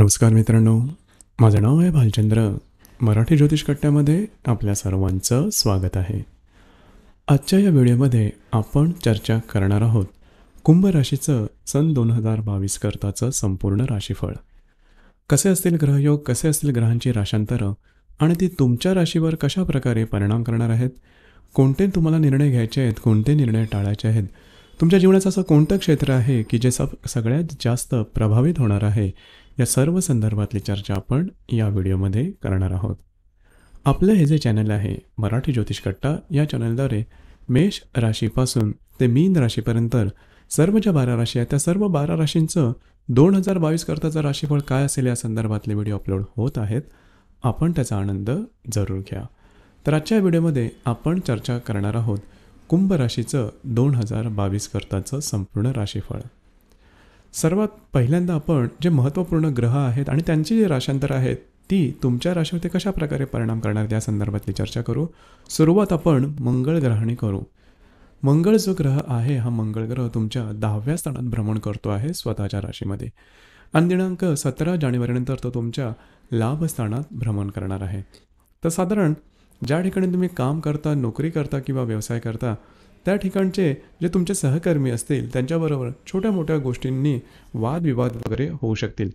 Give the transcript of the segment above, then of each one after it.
नमस्कार मित्रांनो माझं नाव आहे भालचंद्र मराठी ज्योतिष कट्ट्यामध्ये आपल्या सर्वांचं स्वागत आहे आजच्या या व्हिडिओमध्ये आपण चर्चा करणार आहोत कुंभ राशीचं सन दोन हजार बावीस करताचं संपूर्ण राशीफळ कसे असतील ग्रहयोग कसे असतील ग्रहांची राशांतरं आणि ती तुमच्या राशीवर कशा प्रकारे परिणाम करणार आहेत कोणते तुम्हाला निर्णय घ्यायचे आहेत कोणते निर्णय टाळायचे आहेत तुमच्या जीवनाचं असं कोणतं क्षेत्र आहे की जे सब सगळ्यात जास्त प्रभावित होणार आहे या सर्व संदर्भातली चर्चा आपण या व्हिडिओमध्ये करणार आहोत आपलं हे जे चॅनल आहे मराठी ज्योतिष कट्टा या चॅनलद्वारे मेष राशीपासून ते मीन राशीपर्यंत सर्व ज्या बारा राशी आहेत त्या सर्व बारा राशींचं दोन हजार बावीस करताचं राशीफळ काय असेल या संदर्भातले व्हिडिओ अपलोड होत आहेत आपण त्याचा आनंद जरूर घ्या तर आजच्या व्हिडिओमध्ये आपण चर्चा करणार आहोत कुंभ राशीचं दोन हजार बावीस करताचं संपूर्ण राशीफळ सर्वात पहिल्यांदा आपण जे महत्त्वपूर्ण ग्रह आहेत आणि त्यांची जी राशांतर आहेत ती तुमच्या राशीवर ते कशा प्रकारे परिणाम करणार त्या संदर्भातली चर्चा करू सुरुवात आपण मंगळ ग्रहाने करू मंगळ जो ग्रह आहे हा मंगळ ग्रह तुमच्या दहाव्या स्थानात भ्रमण करतो आहे स्वतःच्या राशीमध्ये आणि दिनांक सतरा जानेवारीनंतर तो तुमच्या लाभस्थानात भ्रमण करणार आहे तर साधारण ज्या ठिकाणी तुम्ही काम करता नोकरी करता किंवा व्यवसाय करता त्या ठिकाणचे जे तुमचे सहकर्मी असतील त्यांच्याबरोबर छोट्या मोठ्या गोष्टींनी वादविवाद वगैरे होऊ शकतील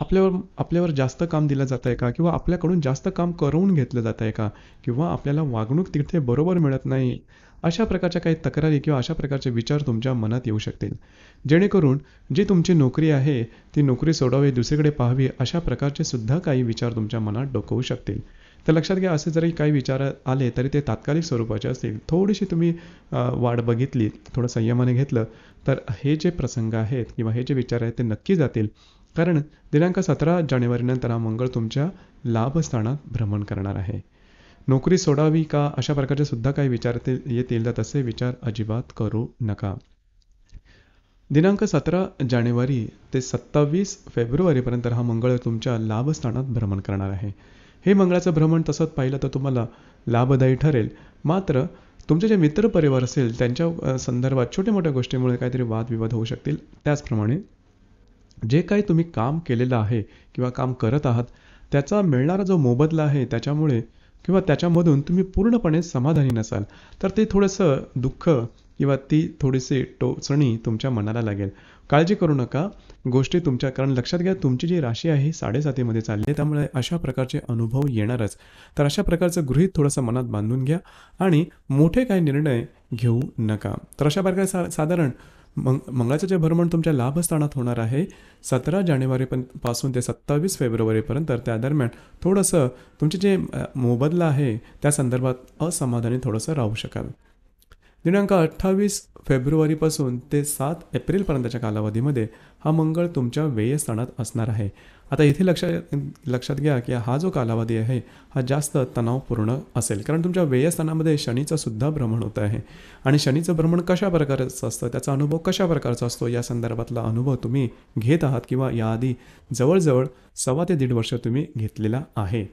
आपल्यावर आपल्यावर जास्त काम दिलं जात आहे का किंवा आपल्याकडून जास्त काम करून घेतलं जात आहे का किंवा आपल्याला वागणूक तिथे बरोबर मिळत नाही अशा प्रकारच्या काही तक्रारी किंवा अशा प्रकारचे विचार तुमच्या मनात येऊ शकतील जेणेकरून जी तुमची नोकरी आहे ती नोकरी सोडावी दुसरीकडे पाहावी अशा प्रकारचे सुद्धा काही विचार तुमच्या मनात डोकवू शकतील तर लक्षात घ्या असे जरी काही विचार आले तरी ते तात्कालिक स्वरूपाचे असतील थोडीशी तुम्ही वाट बघितली थोडं संयमाने घेतलं तर हे जे प्रसंग आहेत किंवा हे जे विचार आहेत ते नक्की जातील कारण दिनांक सतरा जानेवारीनंतर हा मंगळ तुमच्या लाभस्थानात भ्रमण करणार आहे नोकरी सोडावी का अशा प्रकारचे सुद्धा काही विचार येतील तर तसे विचार अजिबात करू नका दिनांक सतरा जानेवारी ते सत्तावीस फेब्रुवारीपर्यंत हा मंगळ तुमच्या लाभस्थानात भ्रमण करणार आहे हे मंगळाचं भ्रमण तसंच पाहिलं तर तुम्हाला लाभदायी ठरेल मात्र तुमचे जे मित्रपरिवार असेल त्यांच्या संदर्भात छोट्या मोठ्या गोष्टीमुळे काहीतरी वादविवाद होऊ शकतील त्याचप्रमाणे जे काही तुम्ही काम केलेलं आहे किंवा काम करत आहात त्याचा मिळणारा जो मोबदला आहे त्याच्यामुळे किंवा त्याच्यामधून तुम्ही पूर्णपणे समाधानी नसाल तर ते थोडंसं दुःख किंवा ती थोडीशी टोचणी तुमच्या मनाला लागेल काळजी करू नका गोष्टी तुमच्या कारण लक्षात घ्या तुमची जी राशी आहे ही साडेसातीमध्ये चालली आहे त्यामुळे अशा प्रकारचे अनुभव येणारच तर अशा प्रकारचं गृहित थोडंसं मनात बांधून घ्या आणि मोठे काही निर्णय घेऊ नका तर अशा प्रकारे सा साधारण मंग मंगळाचं जे भ्रमण तुमच्या लाभस्थानात होणार आहे सतरा जानेवारी पण पासून ते सत्तावीस फेब्रुवारीपर्यंत त्या दरम्यान थोडंसं तुमचे जे मोबदला आहे त्या संदर्भात असमाधानी थोडंसं राहू शकाल दिनांक अठ्ठावीस फेब्रुवारीपासून ते सात एप्रिलपर्यंतच्या कालावधीमध्ये हा मंगळ तुमच्या व्ययस्थानात असणार आहे आता इथे लक्षात लक्षात घ्या की हा जो कालावधी आहे हा जास्त तणावपूर्ण असेल कारण तुमच्या वेयस्थानामध्ये शनीचं सुद्धा भ्रमण होत आहे आणि शनीचं भ्रमण कशा प्रकारचं असतं त्याचा अनुभव कशा प्रकारचा असतो या संदर्भातला अनुभव तुम्ही घेत आहात किंवा याआधी जवळजवळ सव्वा ते दीड वर्ष तुम्ही घेतलेला आहे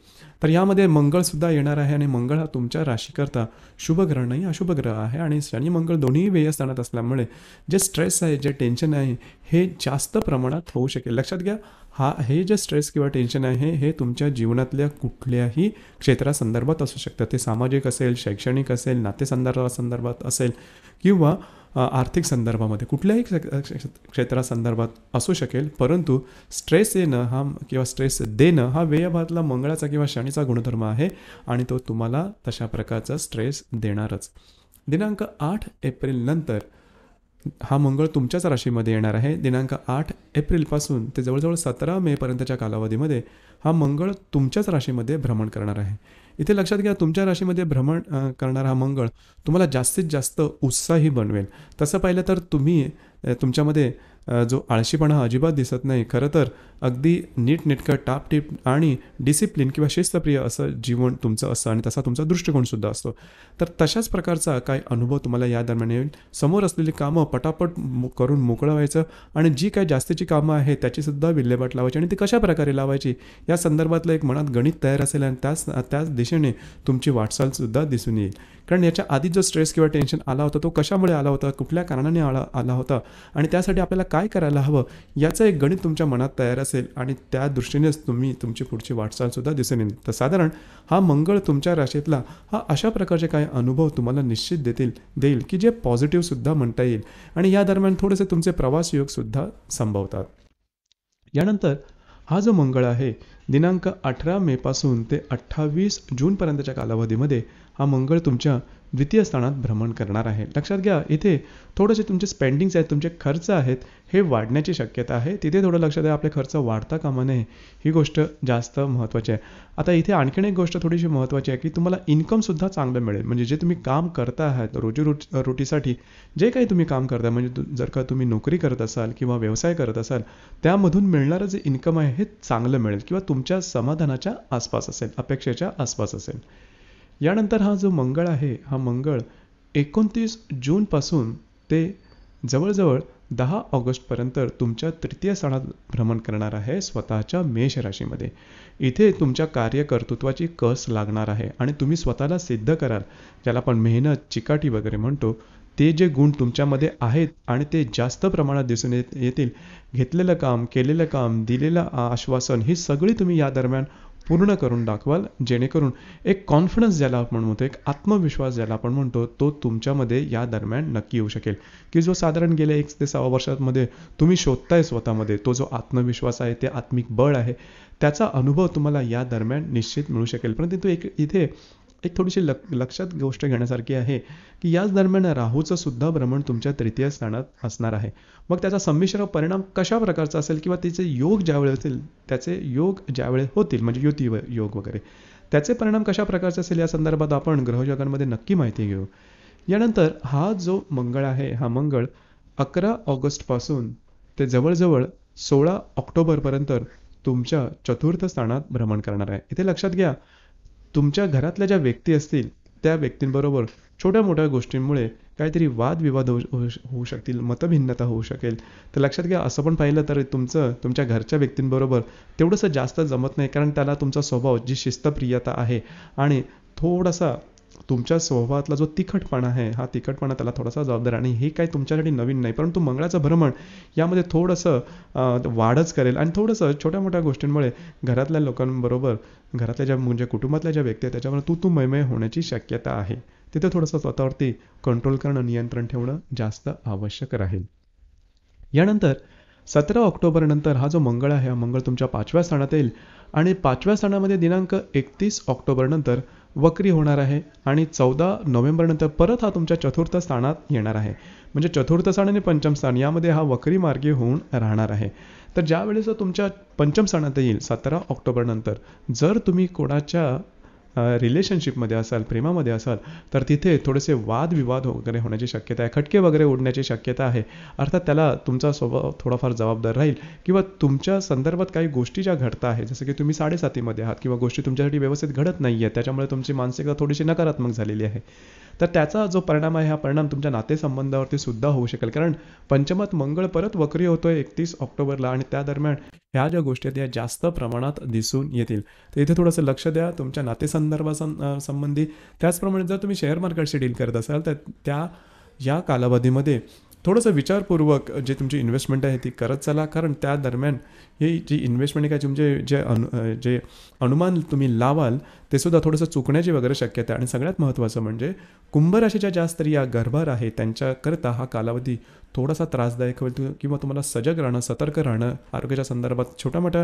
तर यामध्ये मंगळसुद्धा येणार आहे आणि मंगळ हा तुमच्या राशीकरता शुभ ग्रह नाही अशुभ ग्रह आहे आणि शनी मंगळ दोन्ही वेयस्थानात असल्यामुळे जे स्ट्रेस आहे जे टेन्शन आहे हे जास्त प्रमाणात होऊ शकेल लक्षात घ्या हा हे जे स्ट्रेस किंवा टेन्शन आहे हे तुमच्या जीवनातल्या कुठल्याही क्षेत्रासंदर्भात असू शकतं ते सामाजिक असेल शैक्षणिक असेल नातेसंदर्भासंदर्भात असेल किंवा आर्थिक संदर्भामध्ये कुठल्याही क्षेत्रासंदर्भात असू शकेल परंतु स्ट्रेस येणं हा किंवा स्ट्रेस देणं हा वेयभातला मंगळाचा किंवा शनीचा गुणधर्म आहे आणि तो तुम्हाला तशा प्रकारचा स्ट्रेस देणारच दिनांक आठ नंतर हा मंगळ तुमच्याच राशीमध्ये येणार आहे दिनांक आठ एप्रिलपासून ते जवळजवळ सतरा मेपर्यंतच्या कालावधीमध्ये हा मंगळ तुमच्याच राशीमध्ये भ्रमण करणार आहे इथे लक्षात घ्या तुमच्या राशीमध्ये भ्रमण करणारा हा मंगळ तुम्हाला जास्तीत जास्त उत्साही बनवेल तसं पाहिलं तर तुम्ही तुमच्यामध्ये जो आळशीपणा अजिबात दिसत नाही खरं तर अगदी नीटनेटकं टापटीप आणि डिसिप्लिन किंवा शिस्तप्रिय असं जीवन तुमचं असतं आणि तसा तुमचा दृष्टिकोनसुद्धा असतो तर तशाच प्रकारचा काय अनुभव तुम्हाला या दरम्यान येईल समोर असलेली कामं पटापट करून मोकळं व्हायचं आणि जी काय जास्तीची कामं आहेत त्याचीसुद्धा विल्हेवाट लावायची आणि ती कशा प्रकारे लावायची या संदर्भातलं एक मनात गणित तयार असेल आणि त्याच त्याच दिशेने तुमची वाटचालसुद्धा दिसून येईल कारण याच्या आधी जो स्ट्रेस किंवा टेन्शन आला होता तो कशामुळे आला होता कुठल्या कारणाने आला आला होता आणि त्यासाठी आपल्याला काय करायला हवं याचं एक गणित तुमच्या मनात तयार असेल आणि त्या दृष्टीनेच तुम्ही तुमची पुढची वाटचालसुद्धा दिसून येईल तर साधारण हा मंगळ तुमच्या राशीतला हा अशा प्रकारचे काही अनुभव तुम्हाला निश्चित देतील देईल की जे पॉझिटिव्हसुद्धा म्हणता येईल आणि या दरम्यान थोडेसे तुमचे प्रवास योगसुद्धा संभवतात यानंतर हा जो मंगळ आहे दिनांक अठरा मेपासून ते अठ्ठावीस जूनपर्यंतच्या कालावधीमध्ये हा मंगळ तुमच्या द्वितीय स्थानात भ्रमण करणार आहे लक्षात घ्या इथे थोडेसे तुमचे स्पेंडिंग्स आहेत तुमचे खर्च आहेत हे वाढण्याची शक्यता आहे तिथे थोडं लक्षात द्या आपले खर्च वाढता कामा नये ही गोष्ट जास्त महत्त्वाची आहे आता इथे आणखीन एक गोष्ट थोडीशी महत्त्वाची आहे की तुम्हाला इन्कमसुद्धा चांगलं मिळेल म्हणजे जे तुम्ही काम करता आहात रोजी रोज रोटीसाठी जे काही तुम्ही काम करता म्हणजे जर का तुम्ही नोकरी करत असाल किंवा व्यवसाय करत असाल त्यामधून मिळणारं जे इन्कम आहे हे चांगलं मिळेल किंवा तुमच्या समाधानाच्या आसपास असेल अपेक्षेच्या आसपास असेल यानंतर हा जो मंगळ आहे हा मंगळ एकोणतीस जूनपासून ते जवळजवळ दहा ऑगस्टपर्यंत तुमच्या तृतीय स्थानात भ्रमण करणार आहे स्वतःच्या मेष राशीमध्ये इथे तुमच्या कार्यकर्तृत्वाची कस लागणार आहे आणि तुम्ही स्वतःला सिद्ध कराल ज्याला आपण मेहनत चिकाटी वगैरे म्हणतो ते जे गुण तुमच्यामध्ये आहेत आणि ते जास्त प्रमाणात दिसून येत येतील घेतलेलं काम केलेलं काम दिलेलं आश्वासन ही सगळी तुम्ही या दरम्यान पूर्ण करून दाखवाल जेणेकरून एक कॉन्फिडन्स ज्याला आपण म्हणतो एक आत्मविश्वास ज्याला आपण म्हणतो तो तुमच्यामध्ये या दरम्यान नक्की येऊ शकेल की जो साधारण गेल्या एक ते सहा वर्षांमध्ये तुम्ही शोधताय स्वतःमध्ये तो जो आत्मविश्वास आहे ते आत्मिक बळ आहे त्याचा अनुभव तुम्हाला या दरम्यान निश्चित मिळू शकेल परंतु एक इथे एक थोडीशी लक्षात गोष्ट घेण्यासारखी आहे की याच दरम्यान राहूचं सुद्धा भ्रमण तुमच्या तृतीय स्थानात असणार आहे मग त्याचा संमिश्र परिणाम कशा प्रकारचा असेल किंवा तिचे योग ज्यावेळेस असतील त्याचे योग ज्यावेळेस होतील म्हणजे युती योग वगैरे त्याचे परिणाम कशा प्रकारचे असेल या संदर्भात आपण ग्रहयोगांमध्ये नक्की माहिती घेऊ यानंतर हा जो मंगळ आहे हा मंगळ अकरा पासून ते जवळजवळ सोळा पर्यंत तुमच्या चतुर्थ स्थानात भ्रमण करणार आहे इथे लक्षात घ्या तुमच्या घरातल्या ज्या व्यक्ती असतील त्या व्यक्तींबरोबर छोट्या मोठ्या गोष्टींमुळे काहीतरी वादविवाद होऊ होऊ शकतील मतभिन्नता होऊ शकेल तर लक्षात घ्या असं पण पाहिलं तर तुमचं तुमच्या घरच्या व्यक्तींबरोबर तेवढंसं जास्त जमत नाही कारण त्याला तुमचा स्वभाव जी शिस्तप्रियता आहे आणि थोडासा तुमच्या स्वभावातला जो तिखटपणा आहे हा तिखटपणा त्याला थोडासा जबाबदार आणि हे काय तुमच्यासाठी नवीन नाही परंतु मंगळाचं भ्रमण यामध्ये थोडंसं वाढच करेल आणि थोडंसं छोट्या मोठ्या गोष्टींमुळे घरातल्या लोकांबरोबर घरातल्या ज्या म्हणजे कुटुंबातल्या ज्या व्यक्ती आहेत त्याच्यावर तू तू मयमय होण्याची शक्यता आहे तिथे थोडंसं स्वतःवरती कंट्रोल करणं नियंत्रण ठेवणं जास्त आवश्यक राहील यानंतर सतरा ऑक्टोबर नंतर हा जो मंगळ आहे हा मंगळ तुमच्या पाचव्या स्थानात येईल आणि पाचव्या स्थानामध्ये दिनांक एकतीस ऑक्टोबर नंतर वक्री होणार आहे आणि चौदा नंतर परत हा तुमच्या चतुर्थ स्थानात येणार आहे म्हणजे चतुर्थ स्थान आणि पंचम स्थान यामध्ये हा वक्री मार्गी होऊन राहणार आहे तर वेळेस तुमच्या पंचम स्थानात येईल सतरा नंतर जर तुम्ही कोणाच्या रिलेशनशिपमध्ये असाल प्रेमामध्ये असाल तर तिथे थोडेसे वादविवाद वगैरे होण्याची शक्यता आहे खटके वगैरे उडण्याची शक्यता आहे अर्थात त्याला तुमचा स्वभाव थोडाफार जबाबदार राहील किंवा तुमच्या संदर्भात काही गोष्टी ज्या घडता आहे जसं की तुम्ही साडेसातीमध्ये आहात किंवा गोष्टी तुमच्यासाठी व्यवस्थित घडत नाहीये त्याच्यामुळे तुमची मानसिकता थोडीशी नकारात्मक झालेली आहे तर त्याचा जो परिणाम आहे हा परिणाम तुमच्या नातेसंबंधावरती सुद्धा होऊ शकेल कारण पंचमत मंगळ परत वक्री होतोय एकतीस ऑक्टोबरला आणि त्या दरम्यान ह्या ज्या गोष्टी आहेत या जास्त प्रमाणात दिसून येतील तर इथे थोडंसं लक्ष द्या तुमच्या नाते संबंधी त्याचप्रमाणे जर तुम्ही शेअर मार्केटशी डील करत असाल तर त्या या कालावधीमध्ये थोडंसं विचारपूर्वक जे तुमची इन्व्हेस्टमेंट आहे ती करत चला कारण त्या दरम्यान ही जी इन्व्हेस्टमेंट काय तुमचे जे अनु जे अनुमान तुम्ही लावाल ते सुद्धा थोडंसं चुकण्याची वगैरे शक्यता आहे आणि सगळ्यात महत्त्वाचं म्हणजे कुंभराशीच्या ज्या या गर्भार आहे त्यांच्याकरता हा कालावधी थोडासा त्रासदायक होईल किंवा तुम्हाला सजग राहणं सतर्क राहणं आरोग्याच्या संदर्भात छोट्या मोठ्या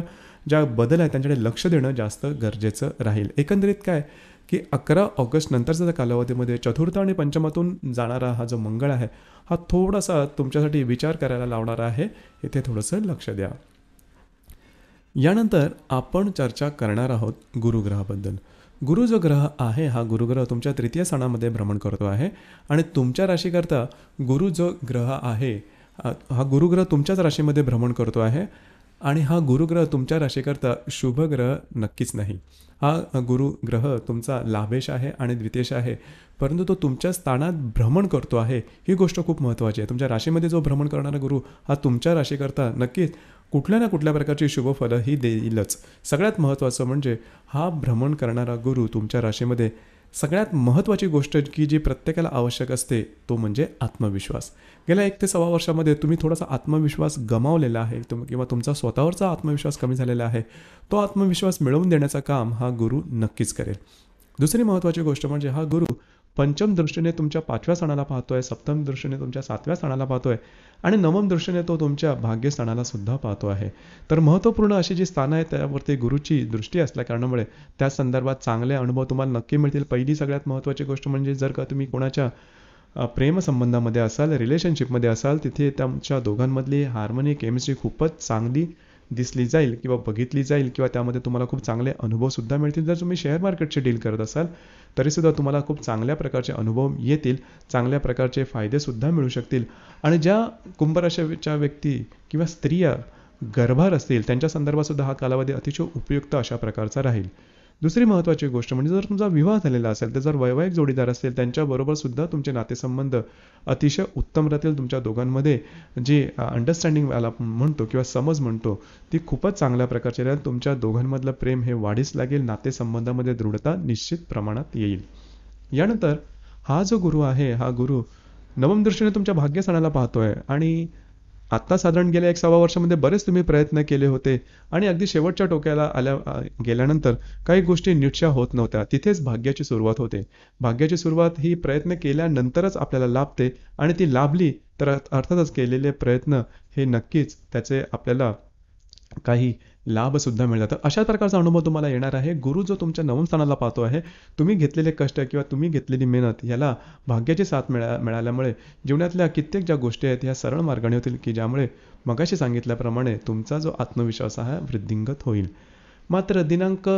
ज्या बदल आहेत त्यांच्याकडे लक्ष देणं जास्त गरजेचं राहील एकंदरीत काय की अकरा ऑगस्ट नंतरच्या कालावधीमध्ये चतुर्थ आणि पंचमातून जाणारा हा जो मंगळ आहे हा थोडासा तुमच्यासाठी विचार करायला लावणारा आहे इथे थोडंसं लक्ष द्या यानंतर आपण चर्चा करणार आहोत गुरुग्रहाबद्दल गुरु जो ग्रह आहे हा गुरुग्रह तुमच्या तृतीय स्थानामध्ये भ्रमण करतो आहे आणि तुमच्या राशीकरता गुरु जो ग्रह आहे हा गुरुग्रह तुमच्याच राशीमध्ये भ्रमण करतो आहे आणि हा गुरुग्रह तुमच्या राशीकरता शुभग्रह नक्कीच नाही हा गुरुग्रह तुमचा लाभेश आहे आणि द्वितेश आहे परंतु तो तुमच्या स्थानात भ्रमण करतो आहे ही गोष्ट खूप महत्त्वाची आहे तुमच्या राशीमध्ये जो भ्रमण करणारा गुरु हा तुमच्या राशीकरता नक्कीच कुठल्या ना कुठल्या प्रकारची शुभफलं ही देईलच सगळ्यात महत्त्वाचं म्हणजे हा भ्रमण करणारा गुरु तुमच्या राशीमध्ये सगळ्यात महत्त्वाची गोष्ट की जी प्रत्येकाला आवश्यक असते तो म्हणजे आत्मविश्वास गेल्या एक ते सव्वा वर्षामध्ये तुम्ही थोडासा आत्मविश्वास गमावलेला आहे तुम किंवा तुमचा स्वतःवरचा आत्मविश्वास कमी झालेला आहे तो आत्मविश्वास मिळवून देण्याचं काम हा गुरु नक्कीच करेल दुसरी महत्त्वाची गोष्ट म्हणजे हा गुरु पंचम दृष्टीने तुमच्या पाचव्या सणाला पाहतोय सप्तम दृष्टीने तुमच्या सातव्या सणाला पाहतोय आणि नवम दृष्टीने तो तुमच्या भाग्य सणाला सुद्धा पाहतो आहे तर महत्त्वपूर्ण अशी जी स्थानं आहेत त्यावरती गुरुची दृष्टी असल्या कारणामुळे त्या संदर्भात चांगले अनुभव तुम्हाला नक्की मिळतील पहिली सगळ्यात महत्त्वाची गोष्ट म्हणजे जर का तुम्ही कोणाच्या प्रेमसंबंधामध्ये असाल रिलेशनशिपमध्ये असाल तिथे त्यांच्या दोघांमधली हार्मनी केमिस्ट्री खूपच चांगली दिसली जाईल किंवा बघितली जाईल किंवा त्यामध्ये तुम्हाला खूप चांगले अनुभव सुद्धा मिळतील जर तुम्ही शेअर मार्केटचे डील करत असाल तरी सुद्धा तुम्हाला खूप चांगल्या प्रकारचे अनुभव येतील चांगल्या प्रकारचे फायदे सुद्धा मिळू शकतील आणि ज्या कुंभराशाच्या व्यक्ती किंवा स्त्रिया गर्भार असतील त्यांच्या संदर्भात सुद्धा हा कालावधी अतिशय उपयुक्त अशा प्रकारचा राहील दुसरी महत्त्वाची गोष्ट म्हणजे जर तुमचा विवाह झालेला असेल तर जर वैवाहिक जोडीदार असेल त्यांच्याबरोबर सुद्धा तुमचे नातेसंबंध अतिशय उत्तम राहतील तुमच्या दोघांमध्ये जे अंडरस्टँडिंग आला म्हणतो किंवा समज म्हणतो ती खूपच चांगल्या प्रकारची राहील तुमच्या दोघांमधलं प्रेम हे वाढीस लागेल नातेसंबंधामध्ये दृढता निश्चित प्रमाणात येईल यानंतर हा जो गुरु आहे हा गुरु नवम दृष्टीने तुमच्या भाग्यस्थानाला पाहतोय आणि आत्ता साधारण गेल्या एक सव्वा वर्षामध्ये बरेच तुम्ही प्रयत्न केले होते आणि अगदी शेवटच्या टोक्याला आल्या गेल्यानंतर काही गोष्टी नीटशा होत नव्हत्या तिथेच भाग्याची सुरुवात होते भाग्याची सुरुवात ही प्रयत्न केल्यानंतरच आपल्याला लाभते आणि ती लाभली तर अर्थातच केलेले प्रयत्न हे नक्कीच त्याचे आपल्याला काही सुद्धा मिळतात अशा प्रकारचा अनुभव तुम्हाला येणार आहे गुरु जो तुमच्या नवम स्थानाला पाहतो आहे तुम्ही घेतलेले कष्ट किंवा तुम्ही घेतलेली मेहनत याला भाग्याची साथ मिळा मिळाल्यामुळे जीवनातल्या कित्येक ज्या गोष्टी आहेत ह्या सरळ मार्गाने होतील की ज्यामुळे मगाशी सांगितल्याप्रमाणे तुमचा जो आत्मविश्वास आहे वृद्धिंगत होईल मात्र दिनांक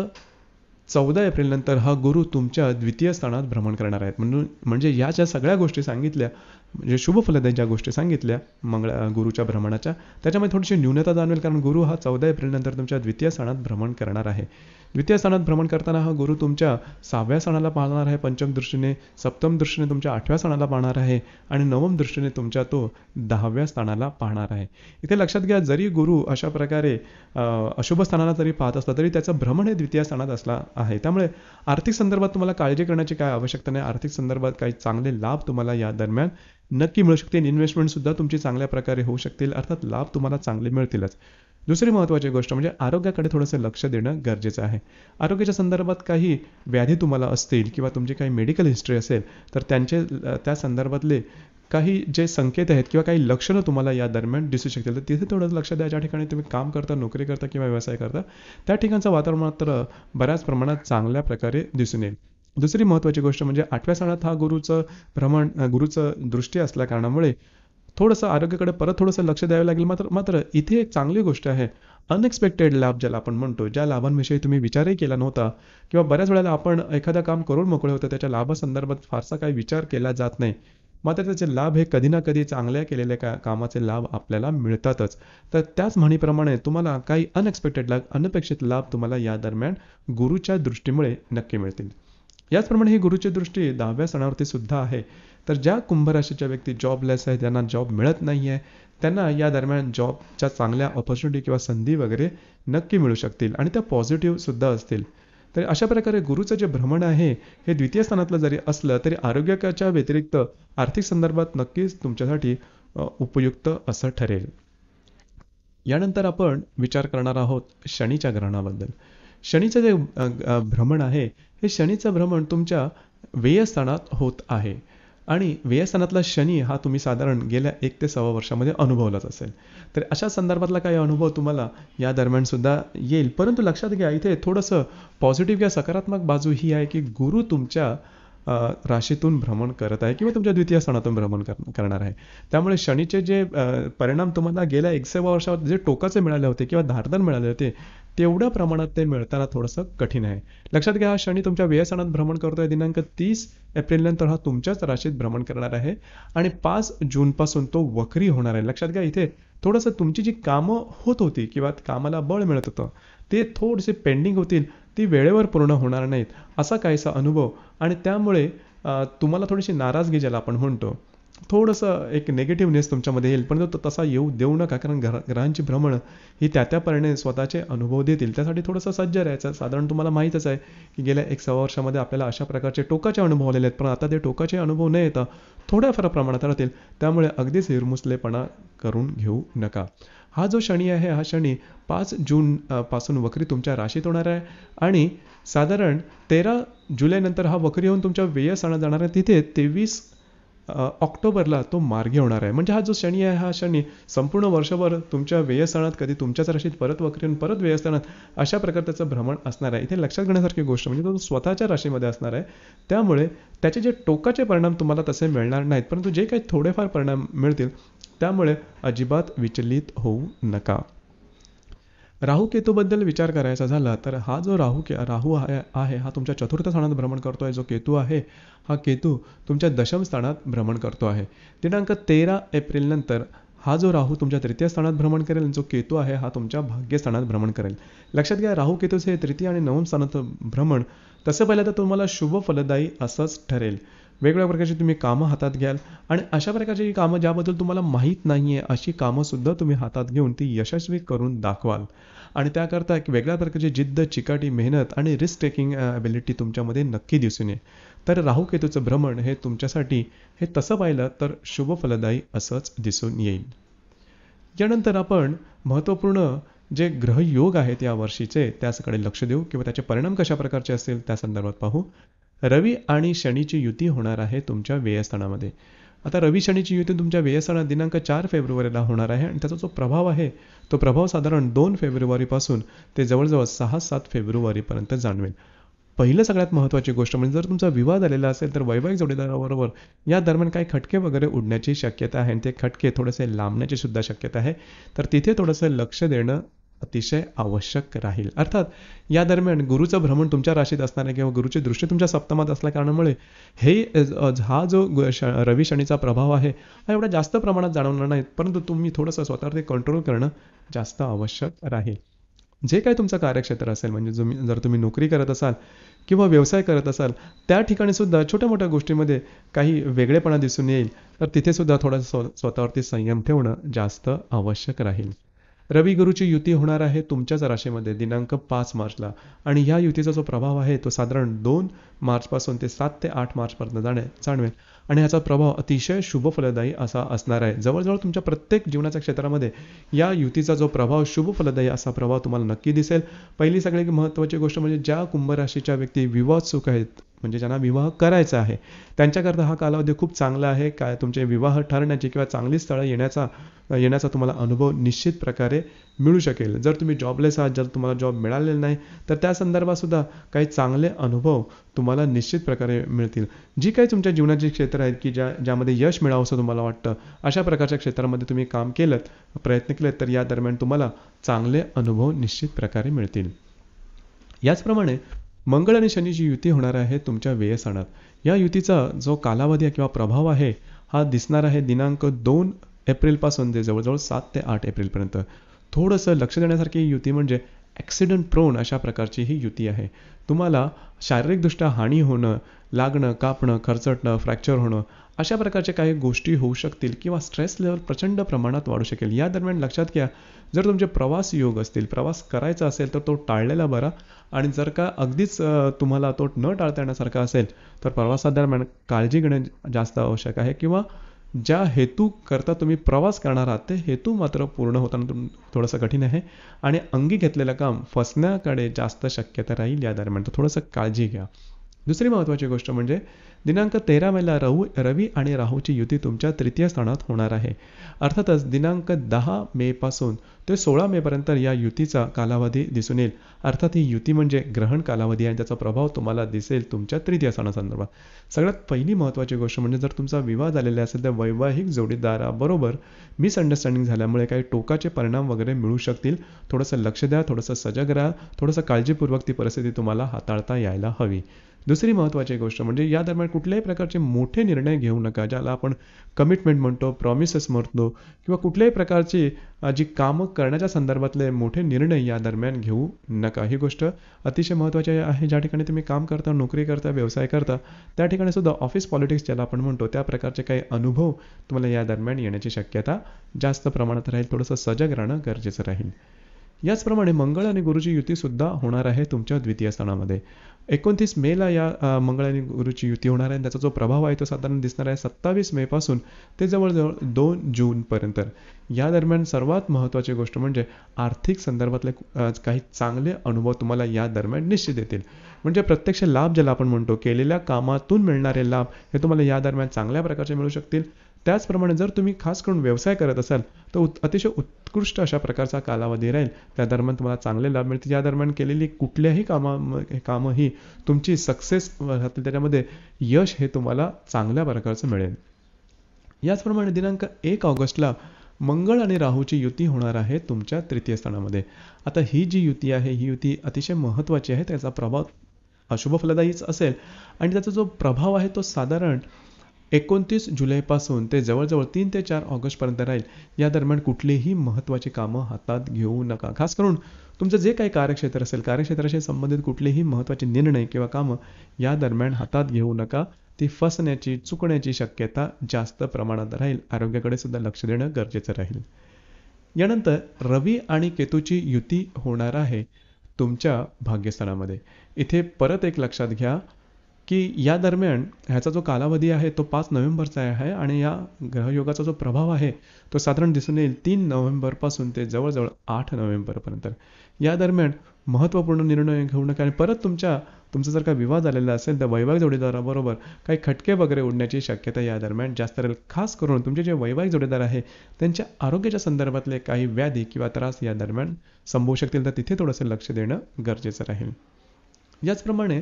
चौदा एप्रिल नंतर हा गुरु तुमच्या द्वितीय स्थानात भ्रमण करणार आहेत म्हणून म्हणजे या ज्या सगळ्या गोष्टी सांगितल्या म्हणजे शुभ फलदायच्या गोष्टी सांगितल्या मंगळ गुरुच्या भ्रमणाच्या त्याच्यामध्ये थोडीशी न्यूनता जाणवेल कारण गुरु हा चौदा नंतर तुमच्या द्वितीय सणात भ्रमण करणार आहे द्वितीय सणात भ्रमण करताना हा गुरु तुमच्या सहाव्या सणाला पाहणार आहे पंचम दृष्टीने सप्तम दृष्टीने तुमच्या आठव्या सणाला पाहणार आहे आणि नवम दृष्टीने तुमच्या तो दहाव्या स्थानाला पाहणार आहे इथे लक्षात घ्या जरी गुरु अशा प्रकारे अशुभ स्थानाला जरी पाहत असला तरी त्याचं भ्रमण हे द्वितीय स्थानात असला आहे त्यामुळे आर्थिक संदर्भात तुम्हाला काळजी करण्याची काय आवश्यकता नाही आर्थिक संदर्भात काही चांगले लाभ तुम्हाला या दरम्यान नक्की मिळू शकतील सुद्धा तुमची चांगल्या प्रकारे होऊ शकतील अर्थात लाभ तुम्हाला चांगले मिळतीलच दुसरी महत्त्वाची गोष्ट म्हणजे आरोग्याकडे थोडंसं लक्ष देणं गरजेचं आहे आरोग्याच्या संदर्भात काही व्याधी तुम्हाला असतील किंवा तुमची काही मेडिकल हिस्ट्री असेल तर त्यांचे त्या संदर्भातले काही जे संकेत आहेत किंवा काही लक्षणं तुम्हाला या दरम्यान दिसू शकतील तर तिथे थोडं लक्ष द्या ज्या ठिकाणी तुम्ही काम करता नोकरी करता किंवा व्यवसाय करता त्या ठिकाणचं वातावरण मात्र बऱ्याच प्रमाणात चांगल्या प्रकारे दिसून येईल दुसरी महत्त्वाची गोष्ट म्हणजे आठव्या साळात हा गुरुचं भ्रमण गुरुचं दृष्टी असल्या कारणामुळे थोडंसं आरोग्याकडे परत थोडंसं लक्ष द्यावं लागेल मात्र मात्र इथे एक चांगली गोष्ट आहे अनएक्सपेक्टेड लाभ ज्याला आपण म्हणतो ज्या लाभांविषयी तुम्ही विचारही केला नव्हता किंवा बऱ्याच वेळेला आपण एखादं काम करून मोकळे होतं त्याच्या लाभासंदर्भात फारसा काही विचार केला जात नाही मात्र त्याचे लाभ हे कधी ना कधी चांगल्या केलेल्या का कामाचे लाभ आपल्याला मिळतातच तर त्याच म्हणीप्रमाणे तुम्हाला काही अनएक्सपेक्टेड लाभ अनपेक्षित लाभ तुम्हाला या दरम्यान गुरुच्या दृष्टीमुळे नक्की मिळतील याचप्रमाणे ही गुरुची दृष्टी दहाव्या सणावरती सुद्धा आहे तर ज्या कुंभराशीच्या व्यक्ती जॉबलेस आहे त्यांना जॉब मिळत नाही आहे त्यांना या दरम्यान जॉबच्या चांगल्या ऑपॉर्च्युनिटी किंवा संधी वगैरे नक्की मिळू शकतील आणि त्या पॉझिटिव्ह सुद्धा असतील तर अशा प्रकारे गुरुचं जे भ्रमण आहे हे द्वितीय स्थानातलं जरी असलं तरी आरोग्याच्या व्यतिरिक्त आर्थिक संदर्भात नक्कीच तुमच्यासाठी उपयुक्त असं ठरेल यानंतर आपण विचार करणार आहोत शनीच्या ग्रहणाबद्दल शनीचं जे भ्रमण आहे हे शनीचं भ्रमण तुमच्या व्ययस्थानात होत आहे आणि व्ययस्थानातला शनी हा तुम्ही साधारण गेल्या एक ते सव्वा वर्षामध्ये अनुभवलाच असेल तर अशा संदर्भातला काही अनुभव तुम्हाला या दरम्यान सुद्धा येईल परंतु लक्षात घ्या इथे थोडस पॉझिटिव्ह किंवा सकारात्मक बाजू ही आहे की गुरु तुमच्या राशीतून भ्रमण करत आहे किंवा तुमच्या द्वितीय स्थानातून भ्रमण करणार आहे त्यामुळे शनीचे जे परिणाम तुम्हाला गेल्या एक सव्वा वर्षात जे टोकाचे मिळाले होते किंवा धारदन मिळाले होते तेवढ्या प्रमाणात ते मिळताना थोडंसं कठीण आहे लक्षात घ्या हा शनी तुमच्या व्यसनात भ्रमण करतोय दिनांक तीस एप्रिलनंतर हा तुमच्याच राशीत भ्रमण करणार आहे आणि पाच जूनपासून तो वक्री होणार आहे लक्षात घ्या इथे थोडंसं तुमची जी कामं होत होती किंवा कामाला बळ मिळत होतं ते थोडेसे पेंडिंग होतील ती वेळेवर पूर्ण होणार नाहीत असा काहीसा अनुभव आणि त्यामुळे तुम्हाला थोडीशी नाराजगी ज्याला आपण म्हणतो थोडंसं एक नेगेटिव्हनेस तुमच्यामध्ये येईल पण तो तसा येऊ देऊ नका कारण ग्रह ग्रहांची भ्रमण ही त्या त्याप्रणे स्वतःचे अनुभव देतील त्यासाठी थोडंसं सज्ज राहायचं साधारण तुम्हाला माहीतच आहे की गेल्या एक सहा वर्षामध्ये आपल्याला अशा प्रकारचे टोकाचे अनुभव आलेले आहेत पण आता ते टोकाचे अनुभव न थोड्या थोड्याफार प्रमाणात राहतील त्यामुळे अगदीच हिरमुसलेपणा करून घेऊ नका हा जो शनी आहे हा शनी पाच जून पासून वक्री तुमच्या राशीत होणार आहे आणि साधारण तेरा जुलैनंतर हा वक्री होऊन तुमच्या व्ययस आणा जाणार आहे तिथे तेवीस ऑक्टोबरला तो मार्गी होणार आहे म्हणजे हा जो शनी आहे हा शनी संपूर्ण वर्षभर तुमच्या व्ययस्थानात कधी तुमच्याच राशीत परत वक्रीन परत व्ययस्थानात अशा प्रकारे त्याचं भ्रमण असणार आहे इथे लक्षात घेण्यासारखी गोष्ट म्हणजे तो स्वतःच्या राशीमध्ये असणार आहे त्यामुळे त्याचे जे टोकाचे परिणाम तुम्हाला तसे मिळणार नाहीत परंतु जे काही थोडेफार परिणाम मिळतील त्यामुळे अजिबात विचलित होऊ नका राहू केतूबद्दल विचार करायचा झाला तर हा जो राहू के राहू आहे हा तुमच्या चतुर्थ स्थानात भ्रमण करतो आहे जो केतू आहे हा केतू तुमच्या दशम स्थानात भ्रमण करतो आहे दिनांक तेरा नंतर हा जो राहू तुमच्या तृतीय स्थानात भ्रमण करेल जो केतू आहे हा तुमच्या भाग्यस्थानात भ्रमण करेल लक्षात घ्या राहू केतूचे तृतीय आणि नवम स्थानात भ्रमण तसं पाहिलं तर तुम्हाला शुभ फलदायी असंच ठरेल वेगवेगळ्या प्रकारची तुम्ही कामं हातात घ्याल आणि अशा प्रकारची कामं ज्याबद्दल तुम्हाला माहीत नाही आहे अशी सुद्धा तुम्ही हातात घेऊन ती यशस्वी करून दाखवाल आणि त्याकरता एक वेगळ्या प्रकारची जिद्द चिकाटी मेहनत आणि रिस्क टेकिंग ॲबिलिटी तुमच्यामध्ये नक्की दिसून ये तर राहुकेतूचं भ्रमण हे तुमच्यासाठी हे तसं पाहिलं तर शुभ फलदायी असंच दिसून येईल यानंतर आपण महत्त्वपूर्ण जे ग्रहयोग आहेत या वर्षीचे त्याचकडे लक्ष देऊ किंवा त्याचे परिणाम कशा प्रकारचे असतील त्या संदर्भात पाहू रवी आणि शनीची युती होणार आहे तुमच्या व्ययस्थानामध्ये आता रवी शनीची युती तुमच्या व्ययस्थानात दिनांक चार फेब्रुवारीला होणार आहे आणि त्याचा जो प्रभाव आहे तो प्रभाव साधारण दोन फेब्रुवारीपासून ते जवळजवळ सहा सात फेब्रुवारीपर्यंत जाणवेल पहिलं सगळ्यात महत्त्वाची गोष्ट म्हणजे जर तुमचा विवाह झालेला असेल तर वैवाहिक जोडीदाराबरोबर या दरम्यान काही खटके वगैरे उडण्याची शक्यता आहे आणि ते खटके थोडेसे लांबण्याची सुद्धा शक्यता आहे तर तिथे थोडंसं लक्ष देणं अतिशय आवश्यक राहील अर्थात या दरम्यान गुरुचं भ्रमण तुमच्या राशीत आहे किंवा गुरुची दृष्टी तुमच्या सप्तमात असल्या कारणामुळे हे हा जो रवी शनीचा प्रभाव आहे हा एवढा जास्त प्रमाणात जाणवणार नाही परंतु तुम्ही थोडंसं स्वतःवरती कंट्रोल करणं जास्त आवश्यक राहील जे काही तुमचं कार्यक्षेत्र असेल म्हणजे तुम्ही जर तुम्ही नोकरी करत असाल किंवा व्यवसाय करत असाल त्या ठिकाणी सुद्धा छोट्या मोठ्या गोष्टीमध्ये काही वेगळेपणा दिसून येईल तर तिथे सुद्धा थोडंसं स्वतःवरती संयम ठेवणं जास्त आवश्यक राहील रवी गुरुची युती होणार आहे तुमच्याच राशीमध्ये दिनांक पाच मार्चला आणि ह्या युतीचा जो प्रभाव आहे तो साधारण दोन मार्चपासून ते सात ते आठ मार्चपर्यंत जाणे जाणवेल आणि ह्याचा प्रभाव अतिशय शुभ फलदायी असा असणार आहे जवळजवळ तुमच्या प्रत्येक जीवनाच्या क्षेत्रामध्ये या युतीचा जो प्रभाव शुभ फलदायी असा प्रभाव तुम्हाला नक्की दिसेल पहिली सगळ्यात महत्त्वाची गोष्ट म्हणजे ज्या कुंभराशीच्या व्यक्ती विवाद सुख आहेत म्हणजे ज्यांना विवाह करायचा आहे त्यांच्याकरता हा कालावधी खूप चांगला आहे काय तुमचे विवाह ठरण्याची किंवा चांगली स्थळं येण्याचा येण्याचा तुम्हाला अनुभव निश्चित प्रकारे मिळू शकेल जर तुम्ही जॉबलेस आहात जर तुम्हाला जॉब मिळालेला नाही तर त्या सुद्धा काही चांगले अनुभव तुम्हाला निश्चित प्रकारे मिळतील जी काही तुमच्या जीवनाची क्षेत्र आहेत की ज्या ज्यामध्ये यश मिळावं असं तुम्हाला वाटतं अशा प्रकारच्या क्षेत्रामध्ये तुम्ही काम केलं प्रयत्न केलेत तर या दरम्यान तुम्हाला चांगले अनुभव निश्चित प्रकारे मिळतील याचप्रमाणे मंगळ आणि जी युती होणार आहे तुमच्या व्ययस्थानात या युतीचा जो कालावधी किंवा प्रभाव आहे हा दिसणार आहे दिनांक दोन एप्रिलपासून ते जवळजवळ सात ते आठ एप्रिलपर्यंत थोडंसं लक्ष देण्यासारखी युती म्हणजे ॲक्सिडेंट प्रोन अशा प्रकारची ही युती आहे तुम्हाला शारीरिकदृष्ट्या हानी होणं लागणं कापणं खरचटणं फ्रॅक्चर होणं अशा प्रकारच्या काही गोष्टी होऊ शकतील किंवा स्ट्रेस लेवल प्रचंड प्रमाणात वाढू शकेल या दरम्यान लक्षात घ्या जर तुमचे प्रवास योग असतील प्रवास करायचा असेल तर तो टाळलेला बरा आणि जर का अगदीच तुम्हाला तो न टाळता येण्यासारखा असेल तर प्रवासादरम्यान काळजी घेणे जास्त आवश्यक आहे किंवा ज्या हेतू करता तुम्ही प्रवास करणार आहात ते हेतू मात्र पूर्ण होताना तुम थोडंसं कठीण आहे आणि अंगी घेतलेलं काम फसण्याकडे जास्त शक्यता राहील या दरम्यान तर थोडंसं काळजी घ्या दुसरी महत्त्वाची गोष्ट म्हणजे दिनांक तेरा मेला राहू रवी आणि राहूची युती तुमच्या तृतीय स्थानात होणार आहे अर्थातच दिनांक दहा पासून ते सोळा पर्यंत या युतीचा कालावधी दिसून येईल अर्थात ही युती म्हणजे ग्रहण कालावधी आहे त्याचा प्रभाव तुम्हाला दिसेल तुमच्या तृतीय स्थानासंदर्भात सगळ्यात पहिली महत्वाची गोष्ट म्हणजे जर तुमचा विवाह झालेला असेल तर वैवाहिक जोडीदाराबरोबर मिसअंडरस्टँडिंग झाल्यामुळे काही टोकाचे परिणाम वगैरे मिळू शकतील थोडंसं लक्ष द्या थोडंसं सजग राहा थोडंसं काळजीपूर्वक ती परिस्थिती तुम्हाला हाताळता यायला हवी दुसरी महत्त्वाची गोष्ट म्हणजे या दरम्यान कुठल्याही प्रकारचे मोठे निर्णय घेऊ नका ज्याला आपण कमिटमेंट म्हणतो प्रॉमिसेस म्हणतो किंवा कुठल्याही प्रकारची जी कामं करण्याच्या संदर्भातले मोठे निर्णय या दरम्यान घेऊ नका ही गोष्ट अतिशय महत्त्वाची आहे ज्या ठिकाणी तुम्ही काम करता नोकरी करता व्यवसाय करता त्या ठिकाणी सुद्धा ऑफिस पॉलिटिक्स ज्याला आपण म्हणतो त्या प्रकारचे काही अनुभव तुम्हाला या दरम्यान येण्याची शक्यता जास्त प्रमाणात राहील थोडंसं सजग राहणं गरजेचं राहील याचप्रमाणे मंगळ आणि गुरुची युती सुद्धा होणार आहे तुमच्या द्वितीय स्थानामध्ये एकोणतीस मेला या मंगळ आणि गुरुची युती होणार आहे त्याचा जो प्रभाव आहे तो साधारण दिसणार आहे सत्तावीस मे पासून ते जवळजवळ दोन जून पर्यंत या दरम्यान सर्वात महत्वाची गोष्ट म्हणजे आर्थिक संदर्भातले काही चांगले अनुभव तुम्हाला या दरम्यान निश्चित येतील म्हणजे प्रत्यक्ष लाभ ज्याला आपण म्हणतो केलेल्या कामातून मिळणारे लाभ हे तुम्हाला या दरम्यान चांगल्या प्रकारचे मिळू शकतील त्याचप्रमाणे जर तुम्ही खास करून व्यवसाय करत असाल तर अतिशय उत्कृष्ट अशा प्रकारचा कालावधी राहील त्या दरम्यान तुम्हाला चांगले लाभ मिळतील या दरम्यान केलेली कुठल्याही कामा कामं ही तुमची सक्सेस राहतील त्याच्यामध्ये यश हे तुम्हाला चांगल्या प्रकारचं मिळेल याचप्रमाणे दिनांक एक ऑगस्टला मंगळ आणि राहूची युती होणार आहे तुमच्या तृतीय स्थानामध्ये आता ही जी युती आहे ही युती अतिशय महत्वाची आहे त्याचा प्रभाव अशुभ फलदायीच असेल आणि त्याचा जो प्रभाव आहे तो साधारण एकोणतीस जुलैपासून ते जवळजवळ तीन ते चार ऑगस्टपर्यंत राहील या दरम्यान कुठलीही महत्त्वाची कामं हातात घेऊ नका खास करून तुमचं जे काही कार्यक्षेत्र असेल कार्यक्षेत्राशी संबंधित कुठलेही महत्त्वाचे निर्णय किंवा कामं या दरम्यान हातात घेऊ नका ती फसण्याची चुकण्याची शक्यता जास्त प्रमाणात राहील आरोग्याकडे सुद्धा लक्ष देणं गरजेचं राहील यानंतर रवी आणि केतूची युती होणार आहे तुमच्या भाग्यस्थानामध्ये इथे परत एक लक्षात घ्या की या दरम्यान ह्याचा जो कालावधी आहे तो पाच नोव्हेंबरचा आहे आणि या ग्रहयोगाचा जो प्रभाव आहे तो साधारण दिसून येईल तीन नोव्हेंबरपासून ते जवळजवळ आठ नोव्हेंबरपर्यंत या दरम्यान महत्त्वपूर्ण निर्णय घेऊ नका आणि परत तुमच्या तुमचा जर का विवाह झालेला असेल तर वैवाहिक जोडीदाराबरोबर काही खटके वगैरे उडण्याची शक्यता या दरम्यान जास्त राहील खास करून तुमचे जे वैवाहिक जोडीदार आहे त्यांच्या आरोग्याच्या संदर्भातले काही व्याधी किंवा त्रास या दरम्यान संभवू शकतील तर तिथे थोडंसं लक्ष देणं गरजेचं राहील याचप्रमाणे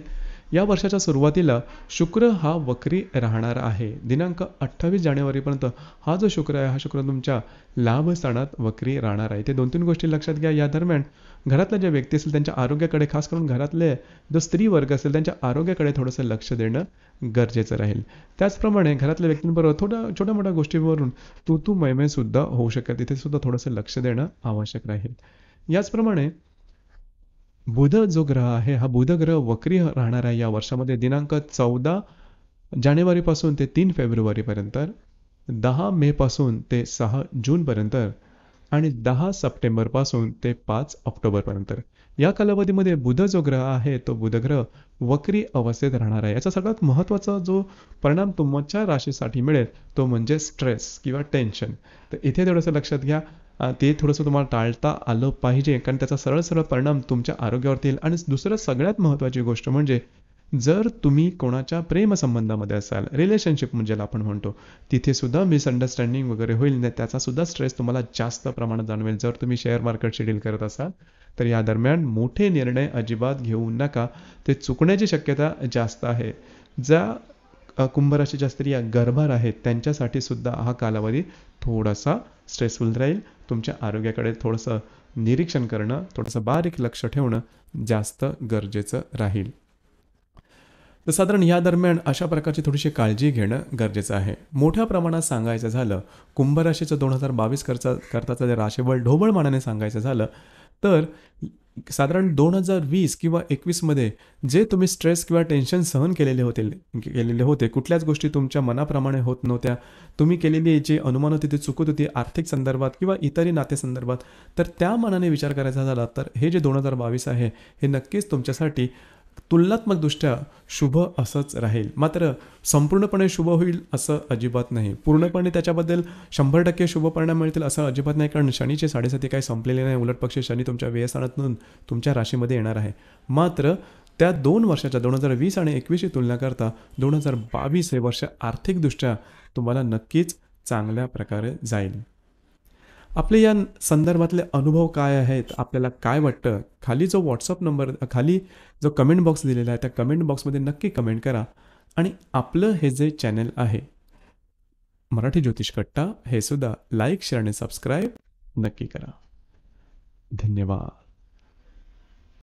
या वर्षाच्या सुरुवातीला शुक्र हा वक्री राहणार आहे दिनांक अठ्ठावीस जानेवारीपर्यंत हा जो शुक्र आहे हा शुक्र तुमच्या लाभस्थानात वक्री राहणार आहे ते दोन तीन गोष्टी लक्षात घ्या या दरम्यान घरातल्या ज्या व्यक्ती असतील त्यांच्या आरोग्याकडे खास करून घरातले जो स्त्री वर्ग असेल त्यांच्या आरोग्याकडे थोडंसं लक्ष देणं गरजेचं राहील त्याचप्रमाणे घरातल्या व्यक्तींबरोबर थोड्या छोट्या मोठ्या गोष्टीवरून तू तू सुद्धा होऊ शकत तिथे सुद्धा थोडंसं लक्ष देणं आवश्यक राहील याचप्रमाणे बुध जो ग्रह आहे हा बुध ग्रह वक्री राहणार आहे या वर्षामध्ये दिनांक चौदा जानेवारीपासून ते तीन फेब्रुवारीपर्यंत दहा पासून ते सहा पर्यंत आणि दहा पासून ते पाच पर्यंत या कालावधीमध्ये बुध जो ग्रह आहे तो बुधग्रह वक्री अवस्थेत राहणार आहे याचा सगळ्यात महत्वाचा जो परिणाम तुमच्या राशीसाठी मिळेल तो म्हणजे स्ट्रेस किंवा टेन्शन तर इथे थोडंसं लक्षात घ्या ते थोडंसं तुम्हाला टाळता आलं पाहिजे कारण त्याचा सरळ सरळ परिणाम तुमच्या आरोग्यावर येईल आणि दुसरं सगळ्यात महत्त्वाची गोष्ट म्हणजे जर तुम्ही कोणाच्या प्रेमसंबंधामध्ये असाल रिलेशनशिप म्हणजे आपण म्हणतो तिथे सुद्धा मिसअंडरस्टँडिंग वगैरे होईल त्याचा सुद्धा स्ट्रेस तुम्हाला जास्त प्रमाणात जाणवेल जर तुम्ही शेअर मार्केटशी डील करत असाल तर या दरम्यान मोठे निर्णय अजिबात घेऊ नका ते चुकण्याची शक्यता जास्त आहे ज्या कुंभराशीच्या स्त्रिया गर्भार आहेत त्यांच्यासाठी सुद्धा हा कालावधी थोडासा स्ट्रेसफुल राहील तुमच्या आरोग्याकडे थोडंसं निरीक्षण करणं थोडंसं बारीक लक्ष ठेवणं जास्त गरजेचं राहील तर साधारण या दरम्यान अशा प्रकारची थोडीशी काळजी घेणं गरजेचं आहे मोठ्या प्रमाणात सांगायचं झालं कुंभराशीचं दोन हजार बावीस करता करताचं जर राशीबळ ढोबळ मानाने सांगायचं झालं तर साधारण दोन हजार वीस किंवा एकवीसमध्ये जे तुम्ही स्ट्रेस किंवा टेन्शन सहन केलेले होते केलेले होते कुठल्याच गोष्टी तुमच्या मनाप्रमाणे होत नव्हत्या तुम्ही केलेली जे अनुमान होती ते चुकत होती आर्थिक संदर्भात किंवा इतरही नातेसंदर्भात तर त्या मनाने विचार करायचा झाला तर हे जे दोन हजार बावीस आहे हे नक्कीच तुमच्यासाठी तुलनात्मकदृष्ट्या शुभ असंच राहील मात्र संपूर्णपणे शुभ होईल असं अजिबात नाही पूर्णपणे त्याच्याबद्दल शंभर टक्के शुभ परिणाम मिळतील असं अजिबात नाही कारण शनीचे साडेसाती काही संपलेले नाही उलट पक्ष शनी तुमच्या व्यसनातून तुमच्या राशीमध्ये येणार आहे मात्र त्या दोन वर्षाच्या दोन हजार वीस आणि एकवीसची तुलना करता दोन हजार बावीस हे वर्ष आर्थिकदृष्ट्या तुम्हाला नक्कीच चांगल्या प्रकारे जाईल आपले या संदर्भातले अनुभव काय आहेत आपल्याला काय वाटतं खाली जो व्हॉट्सअप नंबर खाली जो कमेंट बॉक्स दिलेला आहे त्या कमेंट बॉक्समध्ये नक्की कमेंट करा आणि आपलं हे जे चॅनल आहे मराठी ज्योतिष कट्टा हे सुद्धा लाईक शेअर आणि सबस्क्राईब नक्की करा धन्यवाद